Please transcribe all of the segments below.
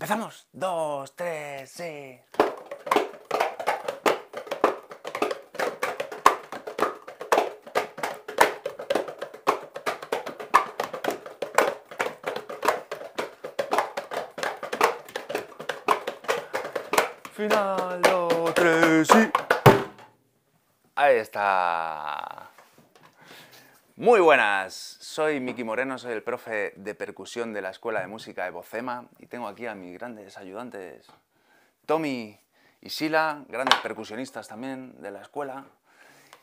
Empezamos. Dos, tres, sí. Final, dos, tres, sí. Ahí está. Muy buenas, soy Miki Moreno, soy el profe de percusión de la Escuela de Música de Bocema y tengo aquí a mis grandes ayudantes, Tommy y Sila, grandes percusionistas también de la escuela.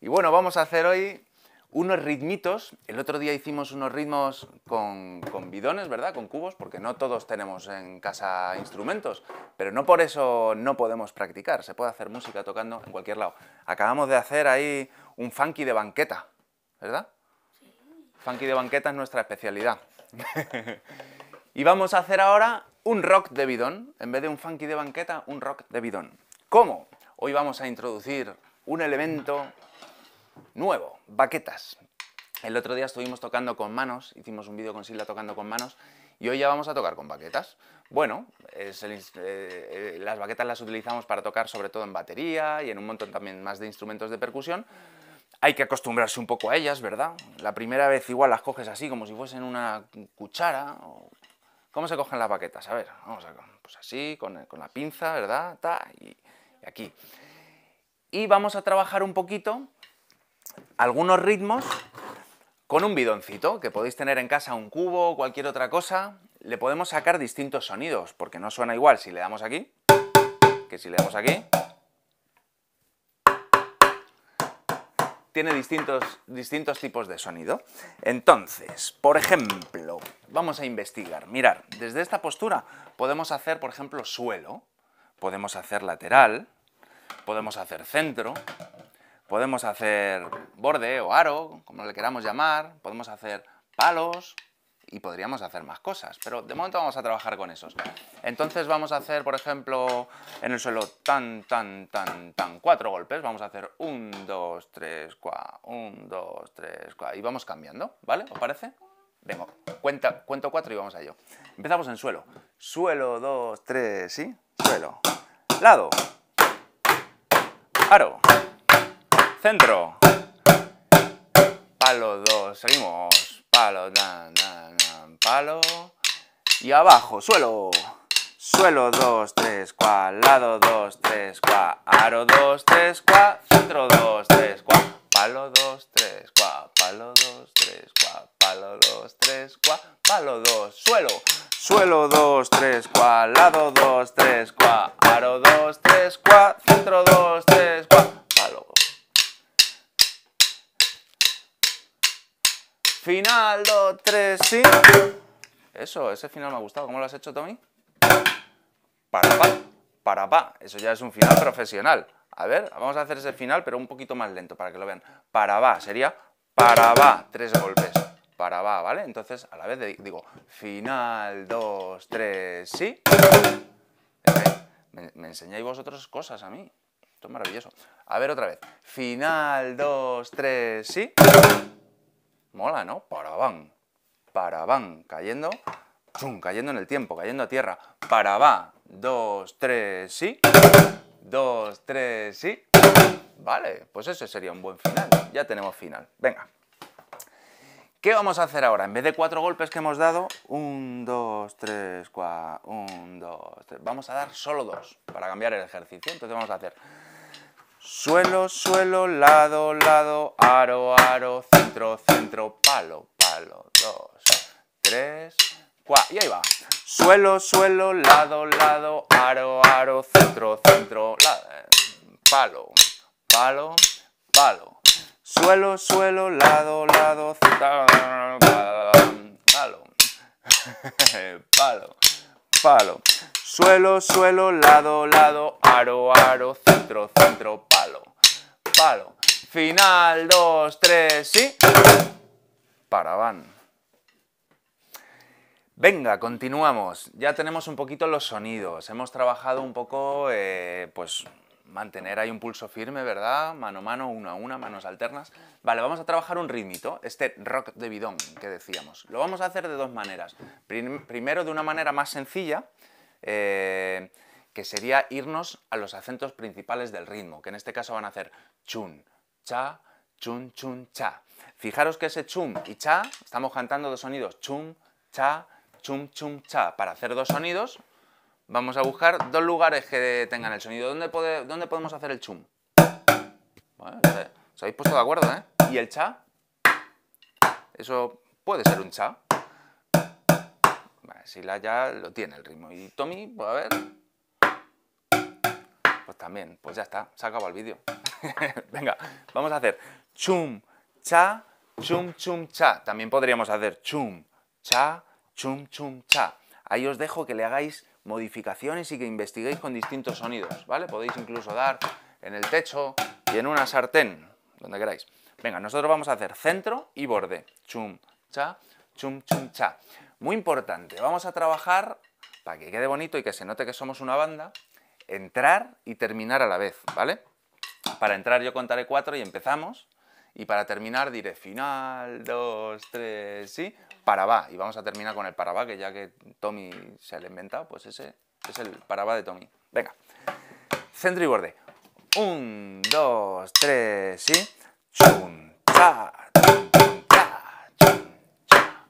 Y bueno, vamos a hacer hoy unos ritmitos. El otro día hicimos unos ritmos con, con bidones, ¿verdad? Con cubos, porque no todos tenemos en casa instrumentos, pero no por eso no podemos practicar, se puede hacer música tocando en cualquier lado. Acabamos de hacer ahí un funky de banqueta, ¿verdad? Funky de banqueta es nuestra especialidad. y vamos a hacer ahora un rock de bidón. En vez de un funky de banqueta, un rock de bidón. ¿Cómo? Hoy vamos a introducir un elemento nuevo, baquetas. El otro día estuvimos tocando con manos, hicimos un vídeo con Silvia tocando con manos, y hoy ya vamos a tocar con baquetas. Bueno, eh, eh, las baquetas las utilizamos para tocar sobre todo en batería y en un montón también más de instrumentos de percusión, hay que acostumbrarse un poco a ellas, ¿verdad? La primera vez igual las coges así, como si fuesen una cuchara. ¿Cómo se cogen las baquetas? A ver, vamos a... Pues así, con, la pinza, ¿verdad? Ta, y, y aquí. Y vamos a trabajar un poquito algunos ritmos con un bidoncito, que podéis tener en casa un cubo o cualquier otra cosa. Le podemos sacar distintos sonidos, porque no suena igual si le damos aquí, que si le damos aquí, tiene distintos, distintos tipos de sonido. Entonces, por ejemplo, vamos a investigar. Mirar, desde esta postura podemos hacer, por ejemplo, suelo, podemos hacer lateral, podemos hacer centro, podemos hacer borde o aro, como le queramos llamar, podemos hacer palos, y podríamos hacer más cosas, pero de momento vamos a trabajar con esos. Entonces vamos a hacer, por ejemplo, en el suelo tan, tan, tan, tan, cuatro golpes, vamos a hacer un, dos, tres, cua, un, dos, tres, cua, y vamos cambiando, ¿vale? ¿Os parece? Vengo, cuenta, cuento cuatro y vamos a ello. Empezamos en suelo. Suelo, dos, tres, y suelo. Lado. Aro. Centro. Palo, dos, seguimos palo, dan, dan, dan, palo. Y abajo, suelo. Suelo, 2, 3, cua, lado, 2, 3, 4 aro, 2, 3, 4 centro, 2, 3, 4 palo, 2, 3, 4 palo, 2, 3, 4 palo, 2, 3, 4 palo, 2, suelo, suelo, 2, 3, cua, lado, 2, 3, 4 aro, 2, 3, 4 centro, 2, 3, 4 Final, dos, tres, sí. Eso, ese final me ha gustado. ¿Cómo lo has hecho, Tommy? Para pa, para pa. Eso ya es un final profesional. A ver, vamos a hacer ese final, pero un poquito más lento para que lo vean. Para va, sería para va, tres golpes. Para va, ¿vale? Entonces, a la vez digo, final, dos, tres, sí. Me, me enseñáis vosotros cosas a mí. Esto es maravilloso. A ver, otra vez. Final, dos, tres, sí. Mola, ¿no? para van Cayendo. van Cayendo en el tiempo, cayendo a tierra. para va Dos, tres, sí. Dos, tres, sí. Vale, pues ese sería un buen final. Ya tenemos final. Venga. ¿Qué vamos a hacer ahora? En vez de cuatro golpes que hemos dado, un, dos, tres, cuatro, un, dos, tres. Vamos a dar solo dos para cambiar el ejercicio. Entonces vamos a hacer Suelo, suelo, lado, lado, aro, aro, centro, centro, palo, palo, dos, tres, cuatro. Y ahí va. Suelo, suelo, lado, lado, aro, aro, centro, centro, palo, palo, palo. Suelo, suelo, lado, lado, centro, palo, palo, palo. Suelo, suelo, lado, lado, aro, aro, centro, centro, palo palo, palo. Final, dos, tres y... Paraban. Venga, continuamos. Ya tenemos un poquito los sonidos. Hemos trabajado un poco, eh, pues, mantener ahí un pulso firme, ¿verdad? Mano a mano, una a una, manos alternas. Vale, vamos a trabajar un ritmito, este rock de bidón que decíamos. Lo vamos a hacer de dos maneras. Primero de una manera más sencilla, eh, que sería irnos a los acentos principales del ritmo, que en este caso van a ser chun, cha, chun, chun, cha. Fijaros que ese chum y cha, estamos cantando dos sonidos, chum, cha, chum, chum, cha. Para hacer dos sonidos, vamos a buscar dos lugares que tengan el sonido. ¿Dónde, podemos hacer el chum? Bueno, os habéis puesto de acuerdo, ¿eh? ¿Y el cha? Eso puede ser un cha. si la ya lo tiene el ritmo. Y Tommy, a ver, pues también, pues ya está, se ha el vídeo. Venga, vamos a hacer chum, cha, chum, chum, cha. También podríamos hacer chum, cha, chum, chum, cha. Ahí os dejo que le hagáis modificaciones y que investiguéis con distintos sonidos, ¿vale? Podéis incluso dar en el techo y en una sartén, donde queráis. Venga, nosotros vamos a hacer centro y borde. Chum, cha, chum, chum, cha. Muy importante, vamos a trabajar, para que quede bonito y que se note que somos una banda, entrar y terminar a la vez, ¿vale? Para entrar yo contaré cuatro y empezamos. Y para terminar diré final, dos, tres, sí, para va. Y vamos a terminar con el para que ya que Tommy se lo ha inventado, pues ese es el para de Tommy. Venga, centro y borde. Un, dos, tres, sí. Chun, cha, chun, cha, chun, cha.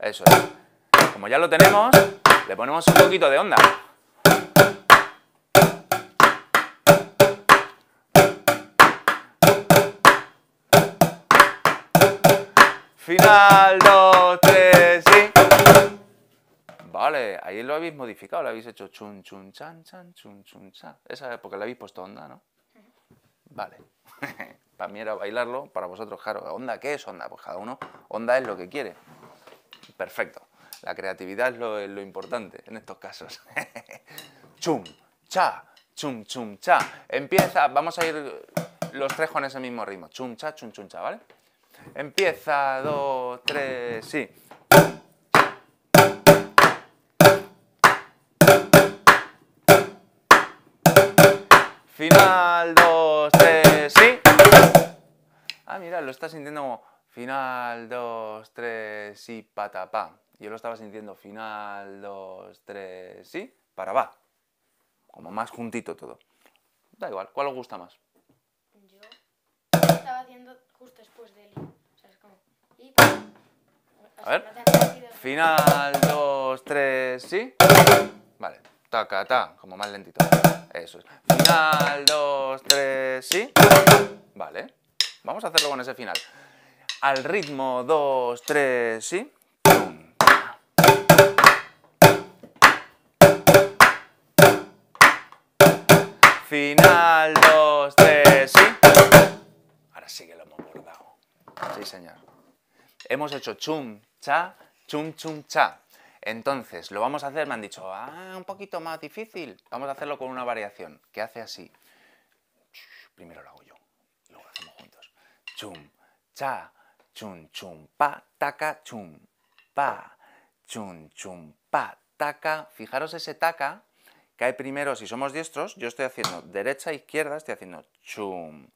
Eso es. Como ya lo tenemos, le ponemos un poquito de onda. 1, 2, 3, y... Vale, ahí lo habéis modificado, lo habéis hecho chun, chun, chan, chan, chun, chun, chan. Esa es porque le habéis puesto onda, ¿no? Vale. para mí era bailarlo, para vosotros, claro. ¿Onda qué es onda? Pues cada uno, onda es lo que quiere. Perfecto. La creatividad es lo, lo importante en estos casos. chum, cha, chum, chum, cha. Empieza, vamos a ir los tres con ese mismo ritmo. Chum, cha, chum, chum, cha, ¿vale? Empieza, dos, tres, sí. Final, dos, tres, sí. Ah, mira, lo está sintiendo como final, dos, tres, sí, patapá. pa. Yo lo estaba sintiendo final, dos, tres, sí, para, va. Como más juntito todo. Da igual, ¿cuál os gusta más? justo después de él. O sea, es como... Y... A ver. Final, dos, tres, sí. Vale. Taca, ta, como más lentito. Eso es. Final, dos, tres, sí. Vale. Vamos a hacerlo con ese final. Al ritmo, dos, tres, sí. Final, dos, tres sí que lo hemos bordado. Sí, señor. Hemos hecho chum, cha, chum, chum, cha. Entonces, lo vamos a hacer, me han dicho, ah, un poquito más difícil. Vamos a hacerlo con una variación, que hace así. Primero lo hago yo, luego lo hacemos juntos. Chum, cha, chum, chum, pa, taca, chum, pa, chum, chum, pa, taca. Fijaros ese taca, cae primero, si somos diestros, yo estoy haciendo derecha, e izquierda, estoy haciendo chum,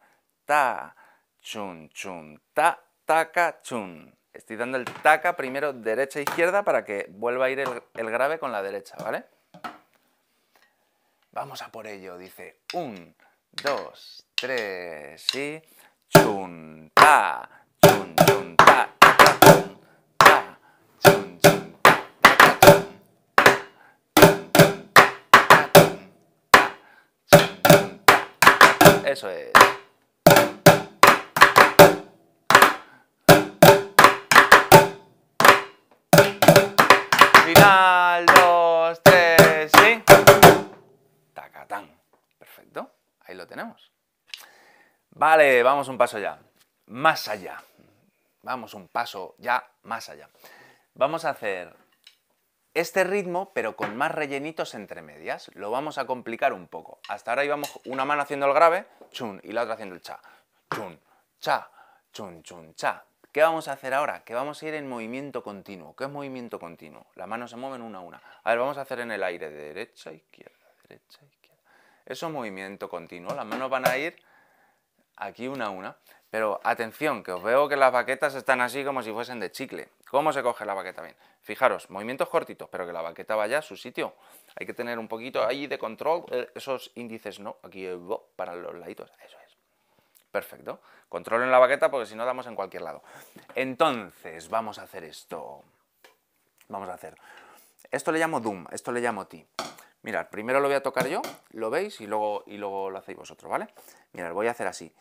ta, chun, chun, ta, taca, chun. Estoy dando el taca primero derecha e izquierda para que vuelva a ir el, grave con la derecha, ¿vale? Vamos a por ello, dice un, dos, tres y chun, ta, chun, chun, ta, chun, ta, chun, ta, chun. Eso es. tenemos. Vale, vamos un paso ya. Más allá. Vamos un paso ya más allá. Vamos a hacer este ritmo, pero con más rellenitos entre medias. Lo vamos a complicar un poco. Hasta ahora íbamos una mano haciendo el grave, chun, y la otra haciendo el cha. Chun, cha, chun, chun, cha. ¿Qué vamos a hacer ahora? Que vamos a ir en movimiento continuo. ¿Qué es movimiento continuo? Las manos se mueven una a una. A ver, vamos a hacer en el aire, derecha, izquierda, derecha, izquierda es un movimiento continuo. Las manos van a ir aquí una a una. Pero atención, que os veo que las baquetas están así como si fuesen de chicle. ¿Cómo se coge la baqueta bien? Fijaros, movimientos cortitos, pero que la baqueta vaya a su sitio. Hay que tener un poquito ahí de control. Eh, esos índices no, aquí eh, para los laditos. Eso es. Perfecto. Control en la baqueta porque si no damos en cualquier lado. Entonces, vamos a hacer esto. Vamos a hacer. Esto le llamo Doom, esto le llamo ti. Mirad, primero lo voy a tocar yo, lo veis, y luego, y luego lo hacéis vosotros, ¿vale? Mirad, voy a hacer así.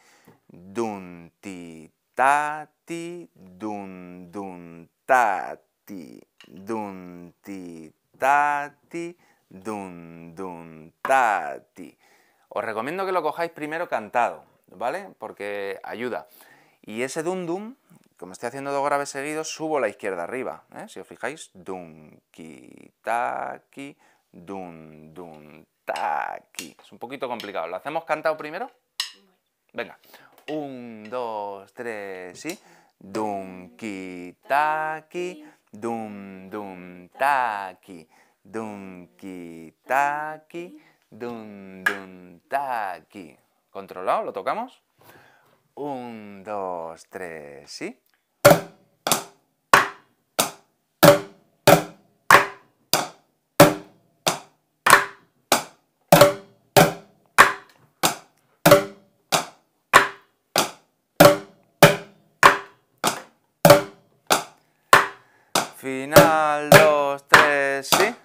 Dun, ti, ta, ti, dun, dun, ta, ti, dun, ti, ta, ti, dun, dun, ta, ti. Os recomiendo que lo cojáis primero cantado, ¿vale? Porque ayuda. Y ese dun-dun, como estoy haciendo dos graves seguidos, subo la izquierda arriba. ¿eh? Si os fijáis, dun ki, ta, ki, dun, dun, taqui. Es un poquito complicado. ¿Lo hacemos cantado primero? Venga. Un, dos, tres y... Dun, ki, taqui, dum, dum, taqui, Dun, ki, taqui, dum, dum, taqui. ¿Controlado? ¿Lo tocamos? Un, dos, tres y... final, dos, tres, sí.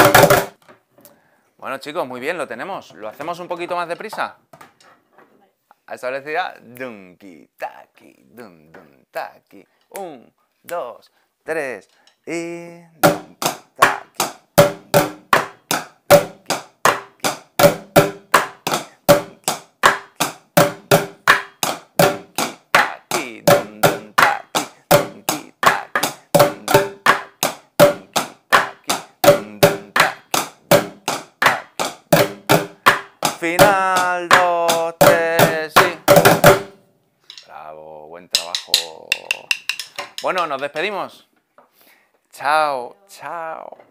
Bueno chicos, muy bien, lo tenemos. ¿Lo hacemos un poquito más deprisa? A esa velocidad, dunki, taki, dun, dun, taki. Un, dos, tres y... Bueno, nos despedimos. Chao, chao.